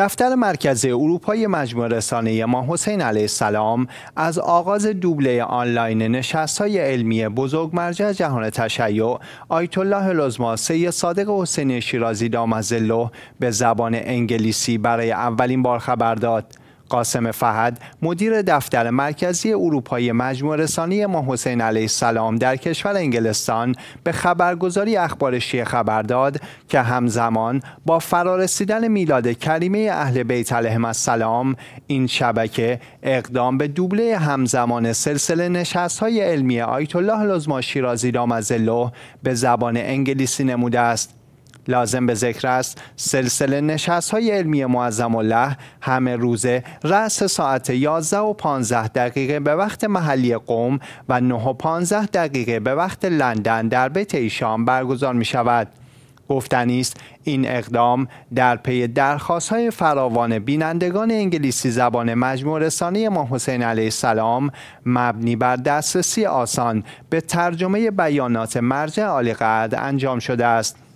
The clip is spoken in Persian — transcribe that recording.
دفتر مرکز اروپای مجموع رسانه ما حسین علیه السلام از آغاز دوبله آنلاین نشست های علمی بزرگ مرجع جهان تشیع آیت الله لزما سید صادق حسین شیرازی دامزلو به زبان انگلیسی برای اولین بار خبر داد قاسم فهد مدیر دفتر مرکزی اروپای مجموع رسانی ما حسین علیه السلام در کشور انگلستان به خبرگزاری اخبار شیخ خبر داد که همزمان با فرارسیدن میلاد کریمه اهل بیت علیهم السلام این شبکه اقدام به دوبله همزمان سلسله نشست های علمی آیت الله لزما شیرازی دامزلو به زبان انگلیسی نموده است لازم به ذکر است سلسله نشست های علمی معظم الله همه روزه رأس ساعت 11 و 15 دقیقه به وقت محلی قوم و 9 و 15 دقیقه به وقت لندن در بیت ایشان برگزار می شود. گفتنی است این اقدام در پی درخواست های فراوان بینندگان انگلیسی زبان مجموع رسانه ما حسین علیه السلام مبنی بر دسترسی آسان به ترجمه بیانات مرجع عالیقدر انجام شده است